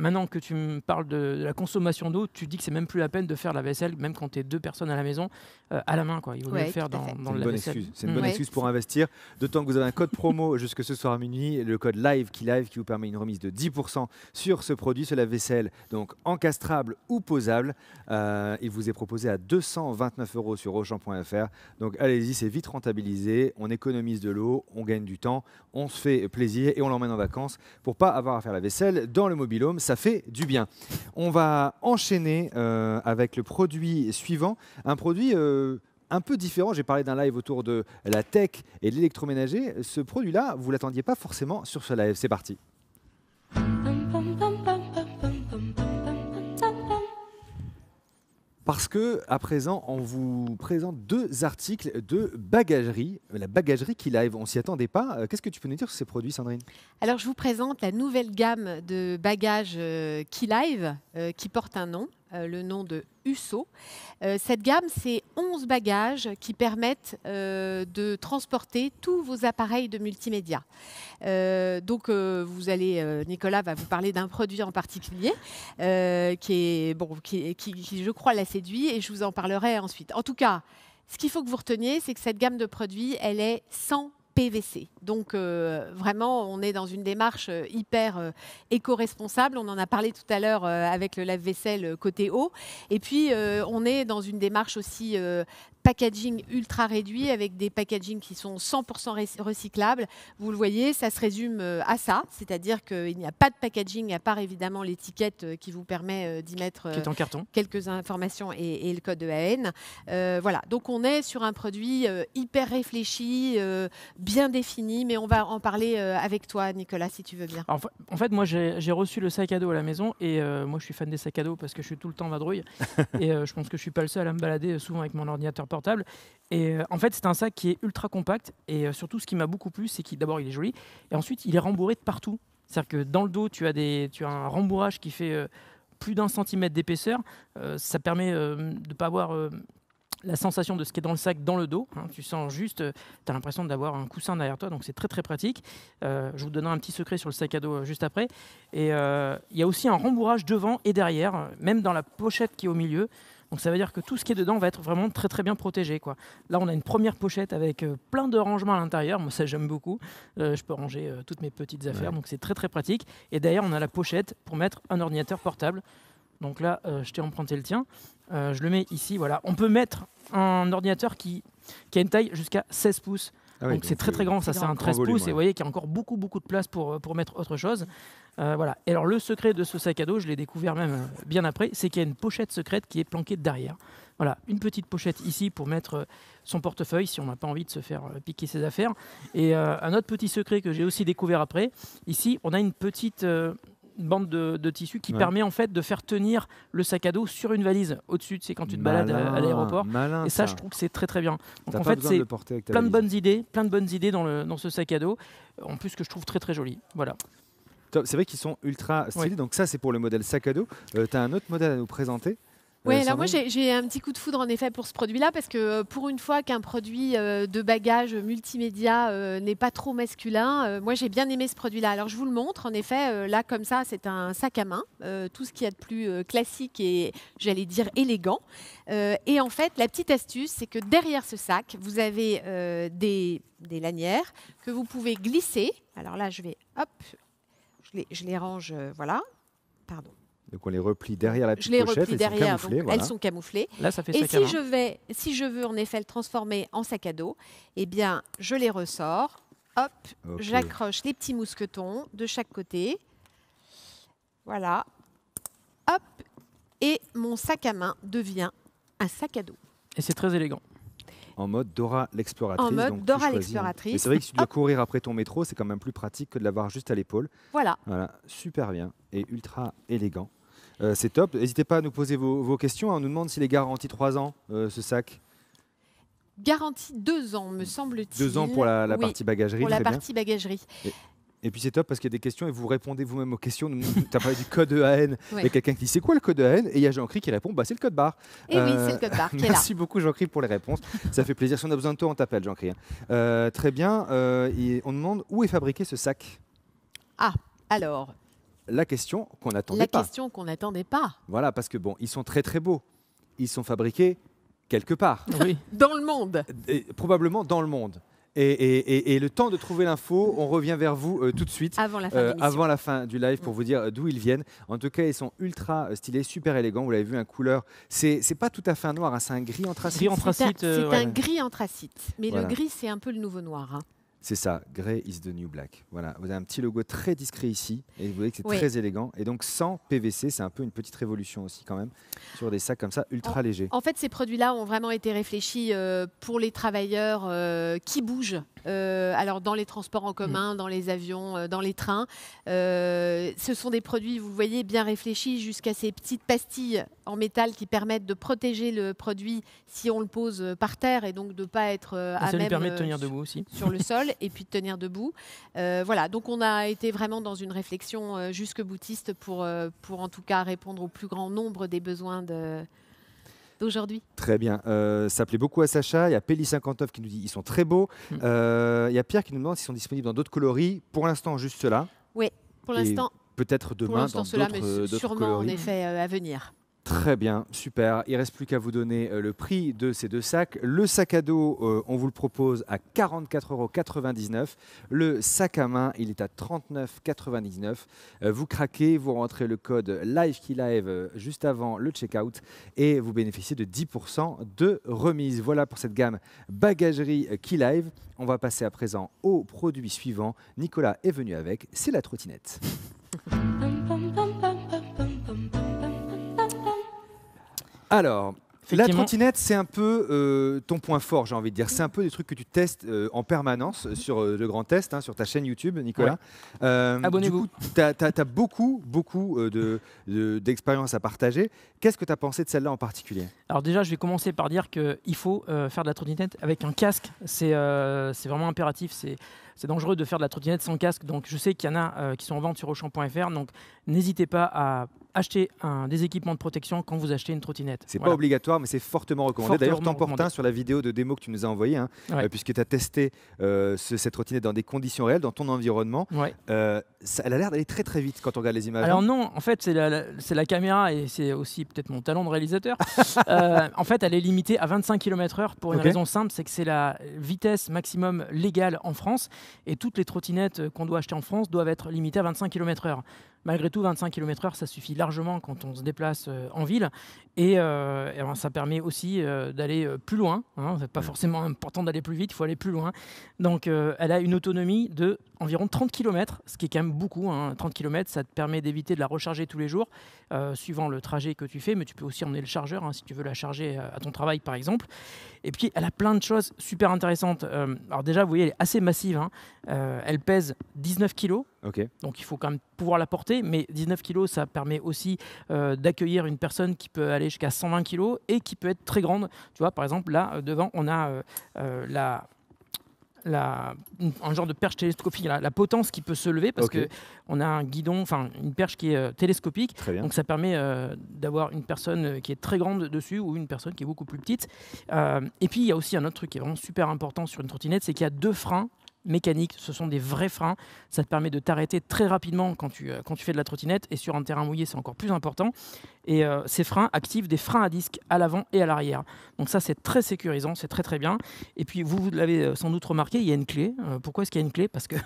maintenant que tu me parles de, la consommation d'eau, tu dis que c'est même plus la peine de faire la vaisselle, même quand tu es deux personnes à la maison, euh, à la main. Quoi. Il vaut faire dans, la C'est une bonne mm. excuse pour investir. D'autant que vous avez un code promo jusque ce soir à minuit, le code LIVE qui live qui vous permet une remise de 10% sur ce produit, sur la vaisselle donc encastrable ou posable. Euh, il vous est proposé à 229 euros sur Auchan.fr. Donc allez-y, c'est vite rentabilisé. On économise de l'eau, on gagne du temps, on se fait plaisir et on l'emmène en vacances pour pas avoir à faire la vaisselle dans le mobilhome fait du bien. On va enchaîner euh, avec le produit suivant, un produit euh, un peu différent. J'ai parlé d'un live autour de la tech et l'électroménager. Ce produit-là, vous l'attendiez pas forcément sur ce live. C'est parti. parce que à présent, on vous présente deux articles de bagagerie, la bagagerie qui live. On s'y attendait pas. Euh, qu'est-ce que tu peux nous dire sur ces produits, Sandrine Alors, je vous présente la nouvelle gamme de bagages KeyLive euh, live, euh, qui porte un nom. Euh, le nom de USO. Euh, cette gamme, c'est 11 bagages qui permettent euh, de transporter tous vos appareils de multimédia. donc, vous allez, Nicolas va vous parler d'un produit en particulier qui, est, bon, qui, qui, je crois, l'a séduit et je vous en parlerai ensuite. En tout cas, ce qu'il faut que vous reteniez, c'est que cette gamme de produits, elle est 100 PVC. Donc euh, vraiment, on est dans une démarche euh, hyper euh, éco-responsable. On en a parlé tout à l'heure avec le lave-vaisselle côté eau. Et puis, on est dans une démarche aussi packaging ultra réduit avec des packagings qui sont 100% recyclables. Vous le voyez, ça se résume euh, à ça, c'est-à-dire qu'il n'y a pas de packaging à part évidemment l'étiquette euh, qui vous permet euh, d'y mettre quelques informations et, le code de AN. voilà, donc on est sur un produit hyper réfléchi, bien défini, mais on va en parler avec toi, Nicolas, si tu veux bien. en fait, moi j'ai reçu le sac à dos à la maison et moi je suis fan des sacs à dos parce que je suis tout le temps vadrouille et je pense que je suis pas le seul à me balader souvent avec mon ordinateur portable. Et euh, en fait, c'est un sac qui est ultra compact. Et euh, surtout, ce qui m'a beaucoup plu, c'est qu'il d'abord il est joli, et ensuite il est rembourré de partout. C'est-à-dire que dans le dos, tu as, des, tu as un rembourrage qui fait euh, plus d'un centimètre d'épaisseur. ça permet de ne pas avoir la sensation de ce qui est dans le sac dans le dos. Hein. Tu sens juste, tu as l'impression d'avoir un coussin derrière toi, donc c'est très très pratique. je vous donnerai un petit secret sur le sac à dos juste après. Et il y a aussi un rembourrage devant et derrière, même dans la pochette qui est au milieu. Donc ça veut dire que tout ce qui est dedans va être vraiment très très bien protégé. Quoi. Là, on a une première pochette avec euh, plein de rangements à l'intérieur. Moi, ça j'aime beaucoup. Euh, je peux ranger euh, toutes mes petites affaires, donc c'est très très pratique. Et d'ailleurs, on a la pochette pour mettre un ordinateur portable. Donc là, je t'ai emprunté le tien. je le mets ici. Voilà. On peut mettre un ordinateur qui, a une taille jusqu'à 16 pouces. Ah donc c'est très très grand, ça c'est un 13 pouces, et vous voyez qu'il y a encore beaucoup beaucoup de place pour, pour mettre autre chose. Euh, voilà. alors, le secret de ce sac à dos, je l'ai découvert même euh, bien après, c'est qu'il y a une pochette secrète qui est planquée derrière. Voilà, une petite pochette ici pour mettre euh, son portefeuille si on n'a pas envie de se faire piquer ses affaires. Et un autre petit secret que j'ai aussi découvert après, ici, on a une petite bande de, tissu qui permet en fait de faire tenir le sac à dos sur une valise au-dessus, c'est quand tu te balades à, l'aéroport. et ça, je trouve que c'est très très bien. Donc en fait, c'est plein de bonnes idées, plein de bonnes idées dans, dans ce sac à dos, en plus que je trouve très très joli. Voilà. C'est vrai qu'ils sont ultra stylés. Donc ça, c'est pour le modèle sac à dos. Euh, tu as un autre modèle à nous présenter euh, oui, alors moi j'ai un petit coup de foudre en effet pour ce produit-là parce que euh, pour une fois qu'un produit de bagage multimédia n'est pas trop masculin, moi j'ai bien aimé ce produit-là. Alors je vous le montre en effet, là comme ça c'est un sac à main, tout ce qu'il y a de plus classique et j'allais dire élégant. Et en fait la petite astuce c'est que derrière ce sac vous avez des, des lanières que vous pouvez glisser. Alors là je vais hop je les, range, euh, voilà. Pardon. Donc on les replie derrière la petite je les replie derrière, Elles sont camouflées. ça et si je hein. si je veux en effet le transformer en sac à dos, eh bien, je les ressors. Hop, j'accroche les petits mousquetons de chaque côté. Voilà. Hop, et mon sac à main devient un sac à dos. Et c'est très élégant en mode Dora l'exploratrice. En mode Dora l'exploratrice. C'est vrai que si tu dois courir après ton métro, c'est quand même plus pratique que de l'avoir juste à l'épaule. Voilà. Voilà, super bien et ultra élégant. Euh, c'est top. N'hésitez pas à nous poser vos, questions. Hein. On nous demande s'il est garanti 3 ans, euh, ce sac. Garanti 2 ans, me semble-t-il. 2 ans pour la, partie bagagerie. Pour la partie bagagerie. Et puis c'est top parce qu'il y a des questions et vous répondez vous-même aux questions. Tu as parlé du code EAN. Il y a quelqu'un qui dit c'est quoi le code EAN Et il y a Jean-Cri qui répond bah, c'est le code barre. Et eh oui, euh, c'est le code barre. merci beaucoup Jean-Cri pour les réponses. Ça fait plaisir. Si on a besoin de toi, on t'appelle Jean-Cri. Hein. Euh, très bien. Euh, on demande où est fabriqué ce sac Ah, alors. La question qu'on attendait pas. La question qu'on n'attendait pas. Voilà, parce que bon, ils sont très très beaux. Ils sont fabriqués quelque part. Oui. dans le monde. probablement dans le monde. Et, le temps de trouver l'info, on revient vers vous euh, tout de suite. Avant la fin, euh, du live pour mm. vous dire euh, d'où ils viennent. En tout cas, ils sont ultra stylés, super élégants. Vous l'avez vu, un couleur. C'est pas tout à fait un noir, hein, c'est un gris anthracite. C'est un, gris anthracite. Mais le gris, c'est un peu le nouveau noir. Hein. C'est ça, Grey is the new black. Voilà, vous avez un petit logo très discret ici et vous voyez que c'est très élégant. Et donc sans PVC, c'est un peu une petite révolution aussi quand même sur des sacs comme ça ultra légers. En fait, ces produits-là ont vraiment été réfléchis euh, pour les travailleurs euh, qui bougent. Euh, alors dans les transports en commun, mm. dans les avions, dans les trains, ce sont des produits, vous voyez, bien réfléchis jusqu'à ces petites pastilles en métal qui permettent de protéger le produit si on le pose par terre et donc de ne pas être ah, à ça permet de tenir debout aussi. sur le sol et puis de tenir debout. Euh, voilà, donc on a été vraiment dans une réflexion euh, jusque boutiste pour, euh, pour en tout cas répondre au plus grand nombre des besoins de, d'aujourd'hui. Très bien. ça plaît beaucoup à Sacha. Il y a Peli59 qui nous dit ils sont très beaux. Hmm. il y a Pierre qui nous demande s'ils sont disponibles dans d'autres coloris. Pour l'instant, juste cela. Oui, pour l'instant. Peut-être demain pour dans d'autres coloris. Sûrement, en effet, à venir. Très bien, super. Il reste plus qu'à vous donner euh, le prix de ces deux sacs. Le sac à dos, euh, on vous le propose à 44,99 euros. Le sac à main, il est à 39,99 euh, Vous craquez, vous rentrez le code live qui live juste avant le checkout et vous bénéficiez de 10% de remise. Voilà pour cette gamme bagagerie qui live. On va passer à présent au produit suivant. Nicolas est venu avec, c'est la trottinette. Alors, la trottinette, c'est un peu euh, ton point fort, j'ai envie de dire. C'est un peu des trucs que tu testes euh, en permanence sur euh, le Grand Test, hein, sur ta chaîne YouTube, Nicolas. Abonnez-vous. Tu as, beaucoup, beaucoup d'expériences de, à partager. Qu'est-ce que tu as pensé de celle-là en particulier Alors déjà, je vais commencer par dire qu'il faut faire de la trottinette avec un casque. C'est vraiment impératif. C'est dangereux de faire de la trottinette sans casque. Donc je sais qu'il y en a qui sont en vente sur Auchan.fr. Donc n'hésitez pas à acheter un, des équipements de protection quand vous achetez une trottinette. C'est pas obligatoire, mais c'est fortement recommandé. D'ailleurs, un hein, sur la vidéo de démo que tu nous as envoyée, hein, euh, puisque tu as testé euh, cette trottinette dans des conditions réelles, dans ton environnement, euh, elle a l'air d'aller très très vite quand on regarde les images. Alors hein. non, en fait, c'est la, caméra et c'est aussi peut-être mon talent de réalisateur. en fait, elle est limitée à 25 km/h pour une raison simple, c'est que c'est la vitesse maximum légale en France et toutes les trottinettes qu'on doit acheter en France doivent être limitées à 25 km/h malgré tout, 25 km/h, ça suffit largement quand on se déplace euh, en ville. Et, euh, ben, ça permet aussi euh, d'aller plus loin. Hein. C'est pas mm. forcément important d'aller plus vite, il faut aller plus loin. Donc, elle a une autonomie de environ 30 km, ce qui est quand même beaucoup. 30 hein. km, ça te permet d'éviter de la recharger tous les jours, suivant le trajet que tu fais. Mais tu peux aussi emmener le chargeur hein, si tu veux la charger à ton travail, par exemple. Et puis, elle a plein de choses super intéressantes. alors déjà, vous voyez, elle est assez massive. Hein. elle pèse 19 kg. Donc, il faut quand même pouvoir la porter mais 19 kg, ça permet aussi euh, d'accueillir une personne qui peut aller jusqu'à 120 kg et qui peut être très grande. Tu vois, par exemple, là, euh, devant, on a euh, la la, un genre de perche télescopique, la, potence qui peut se lever parce qu'on que on a un guidon, enfin une perche qui est télescopique, donc ça permet d'avoir une personne qui est très grande dessus ou une personne qui est beaucoup plus petite. et puis il y a aussi un autre truc qui est vraiment super important sur une trottinette, c'est qu'il y a deux freins mécaniques, ce sont des vrais freins. Ça te permet de t'arrêter très rapidement quand tu, euh, quand tu fais de la trottinette et sur un terrain mouillé, c'est encore plus important. Et euh, ces freins activent des freins à disque à l'avant et à l'arrière. Donc ça, c'est très sécurisant, c'est très très bien. Et puis vous, vous l'avez euh, sans doute remarqué, il y a une clé. pourquoi est-ce qu'il y a une clé Parce que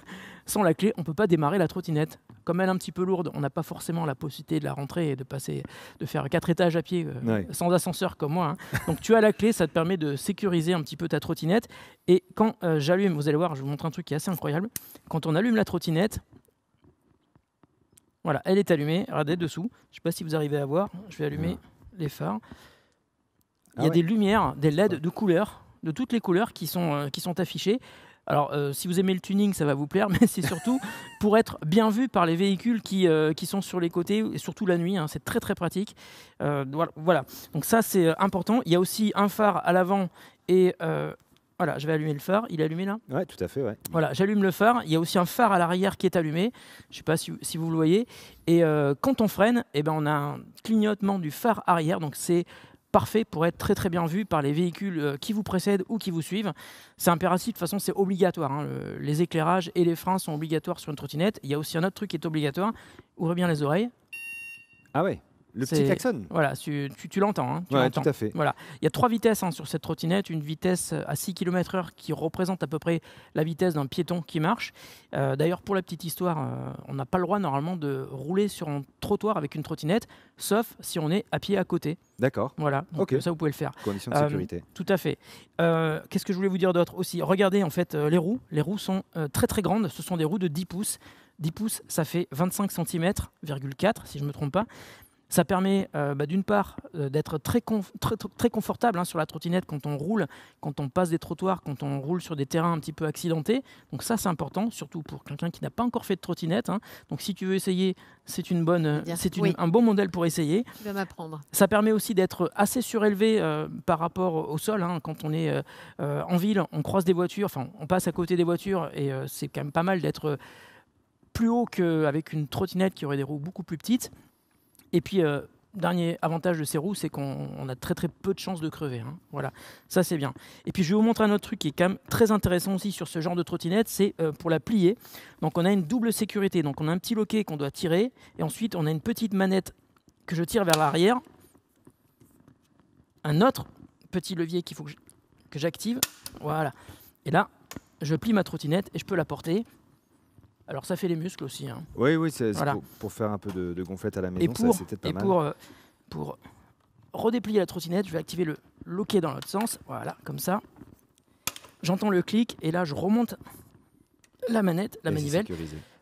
sans la clé, on ne peut pas démarrer la trottinette. Comme elle est un petit peu lourde, on n'a pas forcément la possibilité de la rentrer et de passer, de faire quatre étages à pied euh, sans ascenseur comme moi. Hein. Donc tu as la clé, ça te permet de sécuriser un petit peu ta trottinette. Et quand euh, j'allume, vous allez voir, je vous montre un truc qui est assez incroyable. Quand on allume la trottinette, voilà, elle est allumée. Regardez dessous. Je ne sais pas si vous arrivez à voir. Je vais allumer les phares. Il y ah a des lumières, des LED de couleurs, de toutes les couleurs qui sont, euh, qui sont affichées. Alors, euh, si vous aimez le tuning, ça va vous plaire, mais c'est surtout pour être bien vu par les véhicules qui, euh, qui sont sur les côtés, et surtout la nuit. Hein, c'est très très pratique. Euh, voilà. Donc ça, c'est important. Il y a aussi un phare à l'avant et voilà, je vais allumer le phare. Il est allumé là Oui, tout à fait, Voilà, j'allume le phare. Il y a aussi un phare à l'arrière qui est allumé. Je ne sais pas si, vous le voyez. Et quand on freine, eh ben, on a un clignotement du phare arrière. Donc c'est parfait pour être très très bien vu par les véhicules euh, qui vous précèdent ou qui vous suivent. C'est impératif, de toute façon c'est obligatoire. Hein. les éclairages et les freins sont obligatoires sur une trottinette. Il y a aussi un autre truc qui est obligatoire. Ouvrez bien les oreilles. Ah ouais le petit klaxon. Voilà, tu, hein, l'entends. tout à fait. Voilà. Il y a trois vitesses hein, sur cette trottinette. Une vitesse euh, à 6 km/h qui représente à peu près la vitesse d'un piéton qui marche. Euh, d'ailleurs, pour la petite histoire, euh, on n'a pas le droit normalement de rouler sur un trottoir avec une trottinette, sauf si on est à pied à côté. D'accord. Voilà. Donc, Ça, vous pouvez le faire. Condition de sécurité. tout à fait. Qu'est-ce que je voulais vous dire d'autre aussi Regardez en fait les roues. Les roues sont très très grandes. Ce sont des roues de 10 pouces. 10 pouces, ça fait 25 cm,4 si je ne me trompe pas. Ça permet euh, bah, d'une part euh, d'être très, très, confortable hein, sur la trottinette quand on roule, quand on passe des trottoirs, quand on roule sur des terrains un petit peu accidentés. Donc ça c'est important, surtout pour quelqu'un qui n'a pas encore fait de trottinette. Hein. Donc si tu veux essayer, c'est une bonne, c'est un bon modèle pour essayer. Tu vas m'apprendre. Ça permet aussi d'être assez surélevé euh, par rapport au sol. Hein. Quand on est en ville, on croise des voitures, enfin on passe à côté des voitures et c'est quand même pas mal d'être plus haut qu'avec une trottinette qui aurait des roues beaucoup plus petites. Et puis, euh, dernier avantage de ces roues, c'est qu'on a très très peu de chances de crever. Hein. Voilà, ça c'est bien. Et puis je vais vous montrer un autre truc qui est quand même très intéressant aussi sur ce genre de trottinette, c'est euh, pour la plier. Donc on a une double sécurité. Donc on a un petit loquet qu'on doit tirer, et ensuite on a une petite manette que je tire vers l'arrière. Un autre petit levier qu'il faut que j'active. Voilà. Et là, je plie ma trottinette et je peux la porter. Alors ça fait les muscles aussi. Hein. Oui, oui, c'est pour, faire un peu de, de, gonflette à la maison, et pour, pas euh, Pour, pour redéplier la trottinette, je vais activer le loquet dans l'autre sens. Voilà, comme ça. J'entends le clic et là, je remonte la manette, la manivelle.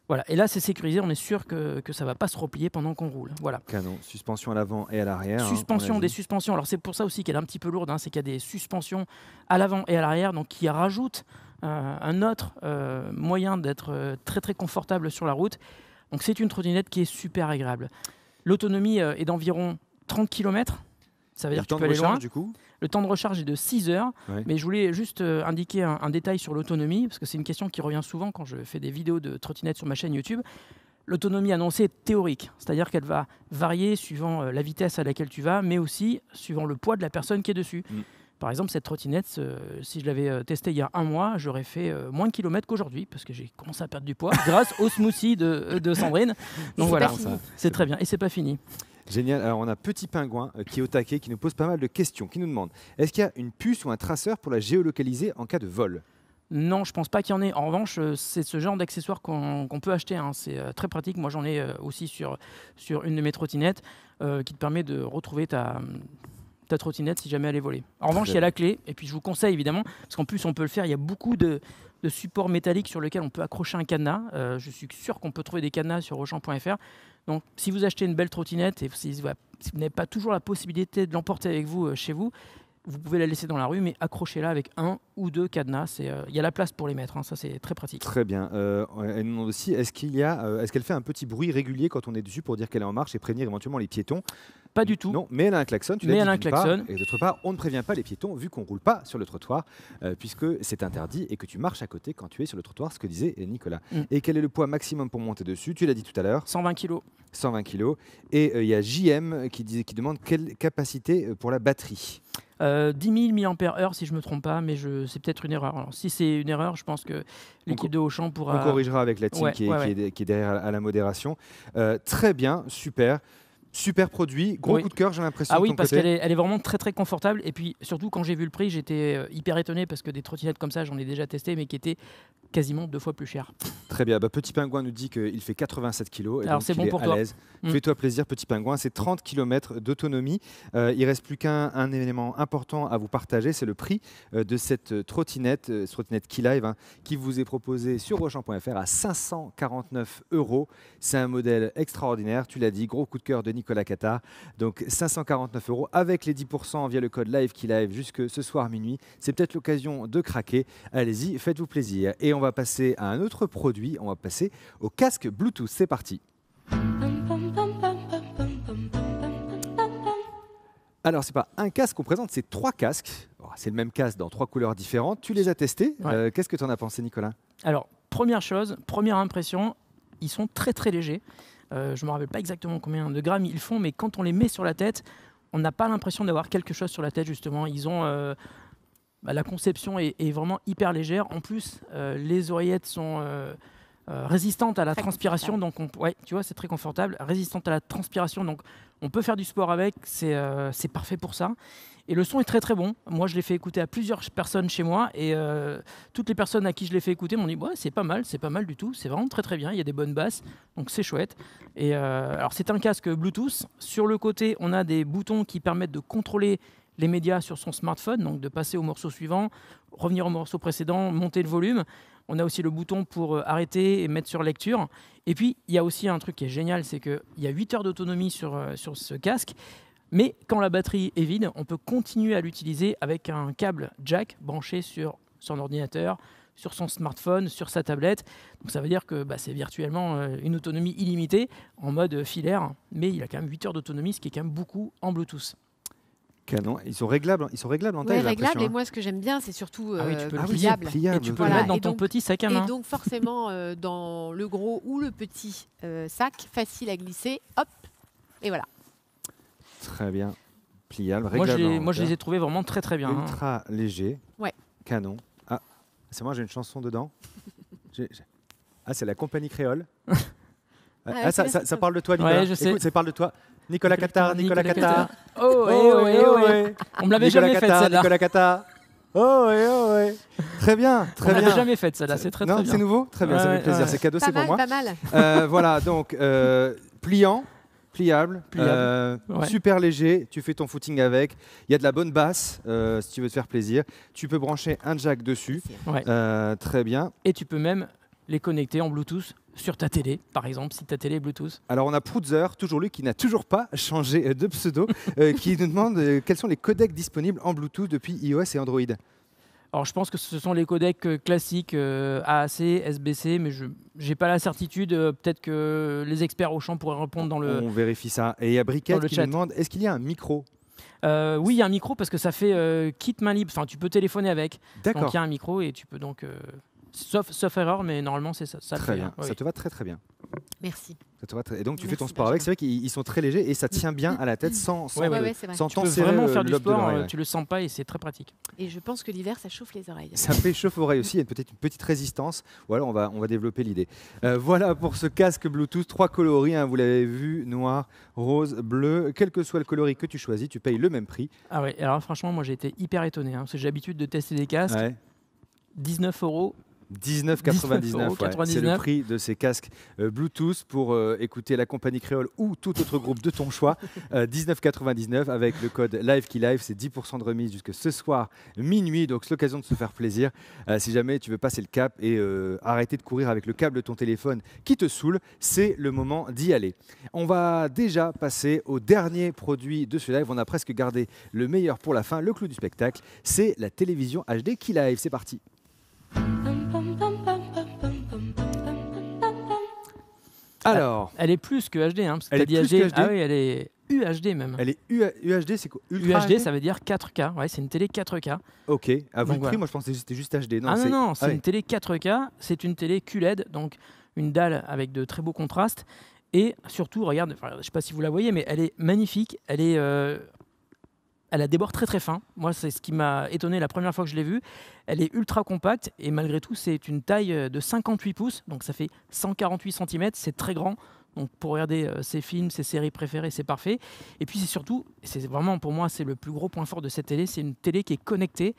Voilà, et là c'est sécurisé, on est sûr que, que ça va pas se replier pendant qu'on roule. Voilà. Canon, suspension à l'avant et à l'arrière. Hein, suspension des suspensions, alors c'est pour ça aussi qu'elle est un petit peu lourde, hein, c'est qu'il y a des suspensions à l'avant et à l'arrière, donc qui rajoutent euh, un autre euh, moyen d'être euh, très très confortable sur la route. Donc c'est une trottinette qui est super agréable. L'autonomie est d'environ 30 km. Ça veut dire que tu peux aller loin. le temps de recharge est de 6 heures. Mais je voulais juste indiquer un, détail sur l'autonomie, parce que c'est une question qui revient souvent quand je fais des vidéos de trottinettes sur ma chaîne YouTube. L'autonomie annoncée est théorique, c'est-à-dire qu'elle va varier suivant la vitesse à laquelle tu vas, mais aussi suivant le poids de la personne qui est dessus. Mm. Par exemple, cette trottinette, euh, si je l'avais euh, testée il y a un mois, j'aurais fait euh, moins de kilomètres qu'aujourd'hui parce que j'ai commencé à perdre du poids grâce au smoothie de, Sandrine. Donc voilà, c'est très bien. Et c'est pas fini. Génial. Alors, on a Petit Pingouin qui est au taquet, qui nous pose pas mal de questions, qui nous demande est-ce qu'il y a une puce ou un traceur pour la géolocaliser en cas de vol non, je pense pas qu'il y en ait. En revanche, c'est ce genre d'accessoire qu'on peut acheter. Hein. C'est très pratique. Moi, j'en ai aussi sur, sur une de mes trottinettes qui te permet de retrouver ta, trottinette si jamais elle est volée. En revanche, il y a la clé, et puis je vous conseille évidemment, parce qu'en plus on peut le faire, il y a beaucoup de, supports métalliques sur lesquels on peut accrocher un cadenas. Euh, je suis sûr qu'on peut trouver des cadenas sur Auchan.fr. Donc si vous achetez une belle trottinette et si vous n'avez pas toujours la possibilité de l'emporter avec vous euh, chez vous, vous pouvez la laisser dans la rue, mais accrochez-la avec un ou deux cadenas. Euh, il y a la place pour les mettre, hein, ça c'est très pratique. Très bien. Euh, elle nous demande aussi, est-ce qu'il euh, est-ce qu'elle fait un petit bruit régulier quand on est dessus pour dire qu'elle est en marche et prévenir éventuellement les piétons Pas du tout. Non, mais elle a un klaxon. Tu mais elle a un klaxon. et d'autre part, on ne prévient pas les piétons vu qu'on ne roule pas sur le trottoir, puisque c'est interdit et que tu marches à côté quand tu es sur le trottoir, ce que disait Nicolas. Mm. Et quel est le poids maximum pour monter dessus Tu l'as dit tout à l'heure. 120 kg. 120 kg. Et il y a JM qui, qui demande quelle capacité pour la batterie. 10 000 mAh si je ne me trompe pas, mais je, c'est peut-être une erreur. si c'est une erreur, je pense que l'équipe de Auchan pourra. On corrigera avec la team qui, est, Qui, est, derrière à la modération. Euh, très bien, super. Super produit, gros coup de cœur, j'ai l'impression. Ah oui, parce qu'elle est, vraiment très très confortable. Et puis surtout, quand j'ai vu le prix, j'étais euh, hyper étonné parce que des trottinettes comme ça, j'en ai déjà testé, mais qui étaient quasiment deux fois plus chères. Très bien. Bah, petit Pingouin nous dit qu'il fait 87 kilos. Alors c'est bon pour toi. Mm. Fais-toi plaisir, Petit Pingouin. C'est 30 km d'autonomie. Il euh, il reste plus qu'un élément important à vous partager c'est le prix euh, de cette trottinette, trottinette KeyLive, hein, qui vous est proposée sur rochamps.fr à 549 euros. C'est un modèle extraordinaire. Tu l'as dit, gros coup de cœur de Nicolas Qatar. Donc 549 euros avec les 10% via le code live qui live jusque ce soir minuit. C'est peut-être l'occasion de craquer. Allez-y, faites-vous plaisir. Et on va passer à un autre produit. On va passer au casque Bluetooth. C'est parti. Alors, c'est pas un casque qu'on présente, c'est trois casques. Oh, c'est le même casque dans trois couleurs différentes. Tu les as testés. Euh, qu'est-ce que tu en as pensé, Nicolas Alors, première chose, première impression, ils sont très très légers. Euh, je ne me rappelle pas exactement combien de grammes ils font, mais quand on les met sur la tête, on n'a pas l'impression d'avoir quelque chose sur la tête, justement. Ils ont. Euh, bah, la conception est, vraiment hyper légère. En plus, euh, les oreillettes sont euh, résistante à la transpiration, donc on, ouais, tu vois, c'est très confortable, résistante à la transpiration, donc on peut faire du sport avec, c'est euh, c'est parfait pour ça. Et le son est très très bon. Moi, je l'ai fait écouter à plusieurs personnes chez moi, et euh, toutes les personnes à qui je l'ai fait écouter m'ont dit ouais, c'est pas mal, c'est pas mal du tout, c'est vraiment très très bien. Il y a des bonnes basses, donc c'est chouette. Et alors c'est un casque Bluetooth. Sur le côté, on a des boutons qui permettent de contrôler les médias sur son smartphone, donc de passer au morceau suivant, revenir au morceau précédent, monter le volume. On a aussi le bouton pour euh, arrêter et mettre sur lecture. Et puis, il y a aussi un truc qui est génial, c'est qu'il y a 8 heures d'autonomie sur, euh, sur ce casque. Mais quand la batterie est vide, on peut continuer à l'utiliser avec un câble jack branché sur son ordinateur, sur son smartphone, sur sa tablette. Donc ça veut dire que bah, c'est virtuellement euh, une autonomie illimitée en mode filaire, mais il a quand même 8 heures d'autonomie, ce qui est quand même beaucoup en Bluetooth. Canon. Ils sont réglables, ils sont réglables en taille. réglables. Et hein. moi, ce que j'aime bien, c'est surtout ah oui, euh, tu peux pliable. Et tu peux le mettre dans ton petit sac à main. Et donc, forcément, euh, dans le gros ou le petit euh, sac, facile à glisser. Hop, et voilà. Très bien, pliable, réglable. Moi, moi je les ai trouvés vraiment très très bien. Hein. Ultra léger. Ouais. Canon. Ah, c'est moi, j'ai une chanson dedans. Ah, c'est la compagnie créole. ah, ah, ah ça, parle de toi, Nicolas. Ouais, je sais. ça parle de toi. Nicolas Qatar, Nicolas Qatar. Oh oh, oh, oh, oh, On me l'avait jamais fait celle-là. Nicolas Qatar. Oh, ouais, oh, Très bien, très On bien. On jamais fait celle-là, c'est très, très non, C'est nouveau Très bien, ça fait plaisir. C'est cadeau, c'est pour moi. Pas mal. Euh, voilà, donc euh, pliant, pliable, euh, super léger. Tu fais ton footing avec. Il y a de la bonne basse euh, si tu veux te faire plaisir. Tu peux brancher un jack dessus. très bien. Et tu peux même les connecter en Bluetooth sur ta télé, par exemple, si ta télé est Bluetooth Alors on a Proudzer, toujours lui, qui n'a toujours pas changé euh, de pseudo, euh, qui nous demande euh, quels sont les codecs disponibles en Bluetooth depuis iOS et Android. Alors je pense que ce sont les codecs classiques AAC, SBC, mais je n'ai pas la certitude. Peut-être que les experts au champ pourraient répondre dans le. On vérifie ça. Et il y a qui demande est-ce qu'il y a un micro oui, il y a un micro parce que ça fait kit main libre. Enfin, tu peux téléphoner avec. D'accord. Donc il y a un micro et tu peux donc Sauf, erreur, mais normalement, c'est ça. ça très bien. Hein. Ça te va très très bien. Merci. Ça te va Et donc, tu fais ton sport avec. C'est vrai qu'ils sont très légers et ça tient bien à la tête sans, sans, ouais, ouais, ouais, tu vraiment faire euh, du sport, tu euh, tu le sens pas et c'est très pratique. Et je pense que l'hiver, ça chauffe les oreilles. Ça fait chauffe oreilles aussi. Il y a peut-être une petite résistance. Ou on va, on va développer l'idée. Euh, voilà pour ce casque Bluetooth. Trois coloris, hein, vous l'avez vu noir, rose, bleu. Quel que soit le coloris que tu choisis, tu payes le même prix. Ah oui. alors franchement, moi j'ai été hyper étonné. Hein, parce que j'ai l'habitude de tester des casques. 19 euros 19,99 c'est le prix de ces casques euh, Bluetooth pour euh, écouter la compagnie créole ou tout autre groupe de ton choix. 19,99 euh, avec le code Live qui Live, c'est 10% de remise jusque ce soir minuit. Donc c'est l'occasion de se faire plaisir. si jamais tu veux passer le cap et arrêter de courir avec le câble de ton téléphone qui te saoule, c'est le moment d'y aller. On va déjà passer au dernier produit de ce live. On a presque gardé le meilleur pour la fin. Le clou du spectacle, c'est la télévision HD qui Live. C'est parti. Alors. Elle, est plus que HD, hein, parce que dit HD. Ah oui, elle est UHD même. Elle est UHD, c'est quoi UHD, ça veut dire 4K. Ouais, c'est une télé 4K. Ok. À vous moi je pensais que c'était juste HD. ah non, non, ah c'est une télé 4K. C'est une télé QLED, donc une dalle avec de très beaux contrastes. Et surtout, regarde, je ne sais pas si vous la voyez, mais elle est magnifique. Elle est euh, elle a des bords très très fins. Moi, c'est ce qui m'a étonné la première fois que je l'ai vue. Elle est ultra compacte et malgré tout, c'est une taille euh, de 58 pouces, donc ça fait 148 cm, c'est très grand. Donc pour regarder euh, ses films, ses séries préférées, c'est parfait. Et puis c'est surtout, c'est vraiment pour moi, c'est le plus gros point fort de cette télé, c'est une télé qui est connectée,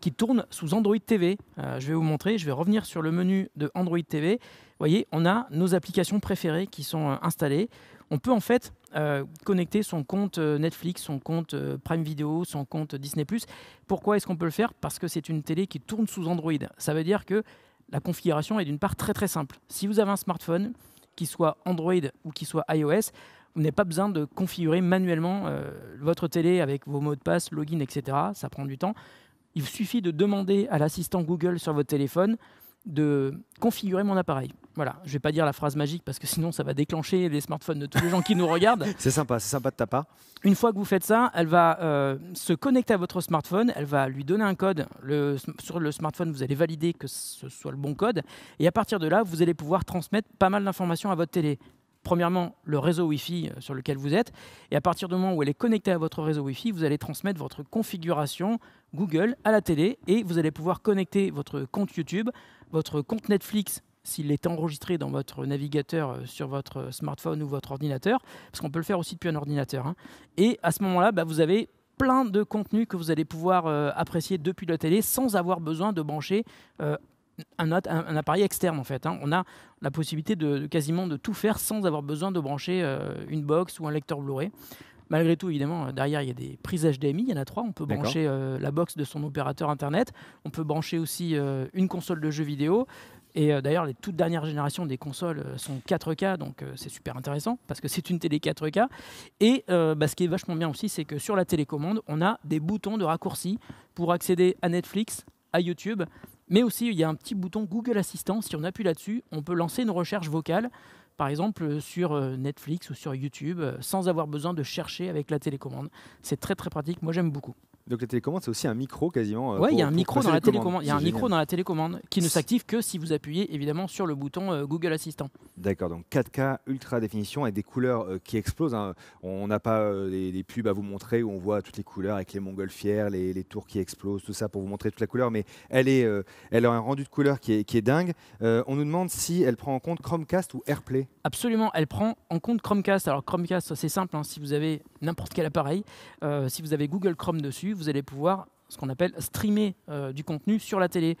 qui tourne sous Android TV. Euh, je vais vous montrer, je vais revenir sur le menu de Android TV. Vous voyez, on a nos applications préférées qui sont installées on peut en fait euh, connecter son compte euh, Netflix, son compte euh, Prime Video, son compte Disney+. Pourquoi est-ce qu'on peut le faire Parce que c'est une télé qui tourne sous Android. Ça veut dire que la configuration est d'une part très très simple. Si vous avez un smartphone, qui soit Android ou qui soit iOS, vous n'avez pas besoin de configurer manuellement votre télé avec vos mots de passe, login, etc. Ça prend du temps. Il suffit de demander à l'assistant Google sur votre téléphone de configurer mon appareil. Voilà, je vais pas dire la phrase magique parce que sinon ça va déclencher les smartphones de tous les gens qui nous regardent. C'est sympa, c'est sympa de ta part. Une fois que vous faites ça, elle va euh, se connecter à votre smartphone, elle va lui donner un code. sur le smartphone, vous allez valider que ce soit le bon code. Et à partir de là, vous allez pouvoir transmettre pas mal d'informations à votre télé. Premièrement, le réseau Wi-Fi euh, sur lequel vous êtes. Et à partir du moment où elle est connectée à votre réseau Wi-Fi, vous allez transmettre votre configuration Google à la télé et vous allez pouvoir connecter votre compte YouTube, votre compte Netflix s'il est enregistré dans votre navigateur euh, sur votre smartphone ou votre ordinateur, parce qu'on peut le faire aussi depuis un ordinateur. Hein. Et à ce moment-là, bah, vous avez plein de contenus que vous allez pouvoir euh, apprécier depuis la télé sans avoir besoin de brancher euh, un, appareil externe en fait. Hein. On a la possibilité de, quasiment de tout faire sans avoir besoin de brancher une box ou un lecteur Blu-ray. Malgré tout, évidemment, derrière, il y a des prises HDMI, il y en a trois. On peut brancher la box de son opérateur Internet, on peut brancher aussi une console de jeux vidéo, et euh, d'ailleurs, les toutes dernières générations des consoles euh, sont 4K, donc euh, c'est super intéressant parce que c'est une télé 4K. Et bah, ce qui est vachement bien aussi, c'est que sur la télécommande, on a des boutons de raccourci pour accéder à Netflix, à YouTube, mais aussi il y a un petit bouton Google Assistant. Si on appuie là-dessus, on peut lancer une recherche vocale, par exemple sur Netflix ou sur YouTube, sans avoir besoin de chercher avec la télécommande. C'est très très pratique. Moi, j'aime beaucoup. Donc la télécommande, c'est aussi un micro quasiment. Euh, oui, il y a un micro dans la télécommande. Il un micro dans la télécommande qui ne s'active que si vous appuyez évidemment sur le bouton euh, Google Assistant. D'accord, donc 4K ultra définition et des couleurs euh, qui explosent. Hein. On n'a pas des, pubs à vous montrer où on voit toutes les couleurs avec les montgolfières, les, tours qui explosent, tout ça pour vous montrer toute la couleur. Mais elle est, elle a un rendu de couleur qui est, qui est dingue. on nous demande si elle prend en compte Chromecast ou AirPlay. Absolument, elle prend en compte Chromecast. Alors Chromecast, c'est simple. Hein. si vous avez n'importe quel appareil, si vous avez Google Chrome dessus vous allez pouvoir ce qu'on appelle streamer euh, du contenu sur la télé.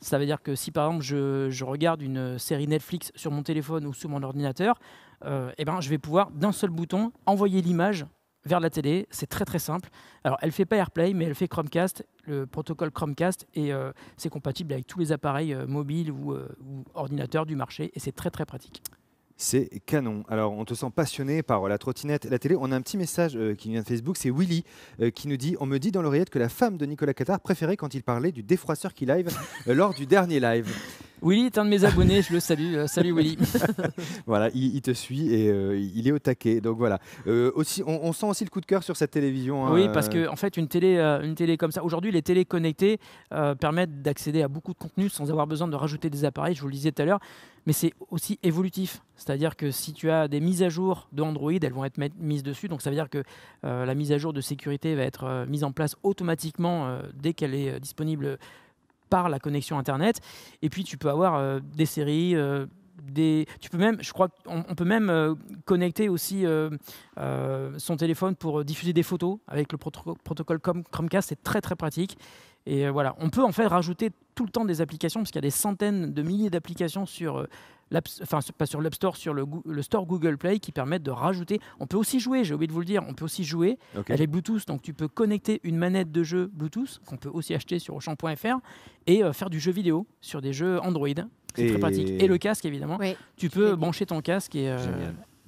Ça veut dire que si par exemple je, regarde une série Netflix sur mon téléphone ou sous mon ordinateur, euh, eh ben, je vais pouvoir d'un seul bouton envoyer l'image vers la télé. C'est très très simple. Alors elle fait pas AirPlay, mais elle fait Chromecast, le protocole Chromecast, et euh, c'est compatible avec tous les appareils mobiles ou, ou ordinateurs du marché, et c'est très très pratique. C'est canon. Alors, on te sent passionné par euh, la trottinette, la télé. On a un petit message euh, qui vient de Facebook, c'est Willy euh, qui nous dit On me dit dans l'oreillette que la femme de Nicolas Qatar préférait quand il parlait du défroisseur qui live lors du dernier live. Willy est un de mes abonnés, je le salue. Euh, salut Willy. voilà, il, te suit et euh, il est au taquet. Donc voilà. Euh, aussi, on, sent aussi le coup de cœur sur cette télévision. Hein. oui, parce que en fait, une télé, une télé comme ça. Aujourd'hui, les télés connectées permettent d'accéder à beaucoup de contenu sans avoir besoin de rajouter des appareils. Je vous le disais tout à l'heure, mais c'est aussi évolutif. C'est-à-dire que si tu as des mises à jour de Android, elles vont être mises dessus. Donc ça veut dire que la mise à jour de sécurité va être mise en place automatiquement dès qu'elle est disponible par la connexion Internet. Et puis, tu peux avoir euh, des séries. Euh, des... Tu peux même, je crois, on, peut même euh, connecter aussi son téléphone pour diffuser des photos avec le protocole Chromecast. C'est très très pratique. Et euh, voilà, on peut en fait rajouter tout le temps des applications, parce qu'il y a des centaines de milliers d'applications sur euh, pas sur l'App Store, sur le, le, store Google Play qui permettent de rajouter. On peut aussi jouer, j'ai oublié de vous le dire, on peut aussi jouer. Okay. Bluetooth, donc tu peux connecter une manette de jeu Bluetooth qu'on peut aussi acheter sur Auchan.fr et euh, faire du jeu vidéo sur des jeux Android. C'est très pratique. Et le casque, évidemment. Tu peux brancher ton casque et,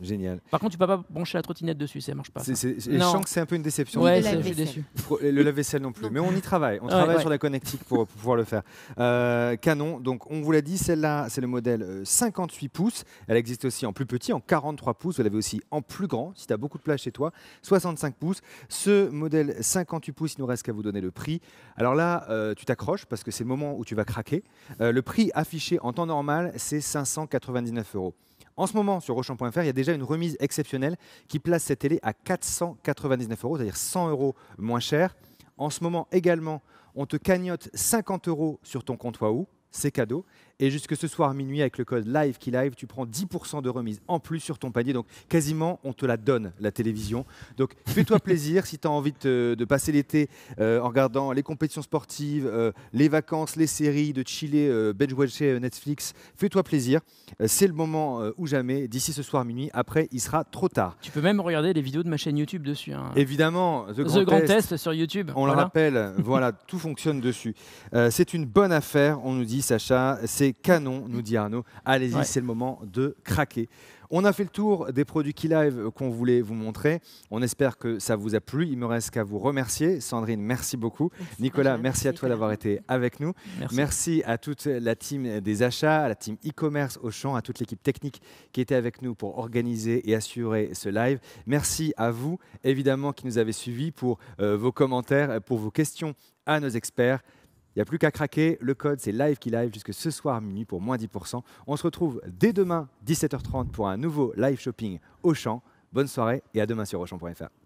Génial. Par contre, tu peux pas brancher la trottinette dessus, ça marche pas. C'est, je sens que c'est un peu une déception. Le lave-vaisselle non plus. Mais on y travaille. On travaille sur la connectique pour, pouvoir le faire. Euh, canon, donc on vous l'a dit, celle-là, c'est le modèle 58 euh, pouces. Elle existe aussi en plus petit, en 43 pouces. Vous l'avez aussi en plus grand, si tu as beaucoup de place chez toi, 65 pouces. Ce modèle 58 pouces, il nous reste qu'à vous donner le prix. Alors là, euh, tu t'accroches parce que c'est le moment où tu vas craquer. le prix affiché en temps normal, c'est 599 euros. En ce moment, sur Auchan.fr, il y a déjà une remise exceptionnelle qui place cette télé à 499 euros, c'est-à-dire 100 euros moins cher. En ce moment également, on te cagnotte 50 euros sur ton compte Wahoo, c'est cadeau. Et jusque ce soir minuit, avec le code live qui live, tu prends 10% de remise en plus sur ton panier. Donc quasiment, on te la donne, la télévision. Donc fais-toi plaisir si tu as envie de, passer l'été euh, en regardant les compétitions sportives, euh, les vacances, les séries, de chiller, euh, binge-watcher euh, Netflix. Fais-toi plaisir. C'est le moment ou jamais. D'ici ce soir minuit, après, il sera trop tard. Tu peux même regarder les vidéos de ma chaîne YouTube dessus. Hein. Évidemment, The, Grand, Test, sur YouTube. On le rappelle, voilà, tout fonctionne dessus. c'est une bonne affaire, on nous dit, Sacha. C'est canon, nous dit Arnaud. Allez-y, c'est le moment de craquer. On a fait le tour des produits Key Live qu'on voulait vous montrer. On espère que ça vous a plu. Il me reste qu'à vous remercier. Sandrine, merci beaucoup. Nicolas, merci à toi d'avoir été avec nous. Merci. à toute la team des achats, à la team e-commerce au champ, à toute l'équipe technique qui était avec nous pour organiser et assurer ce live. Merci à vous, évidemment, qui nous avez suivis pour euh, vos commentaires, pour vos questions à nos experts. Il n'y a plus qu'à craquer. Le code, c'est live qui live jusque ce soir minuit pour moins 10%. On se retrouve dès demain, 17h30, pour un nouveau live shopping Auchan. Bonne soirée et à demain sur Auchan.fr.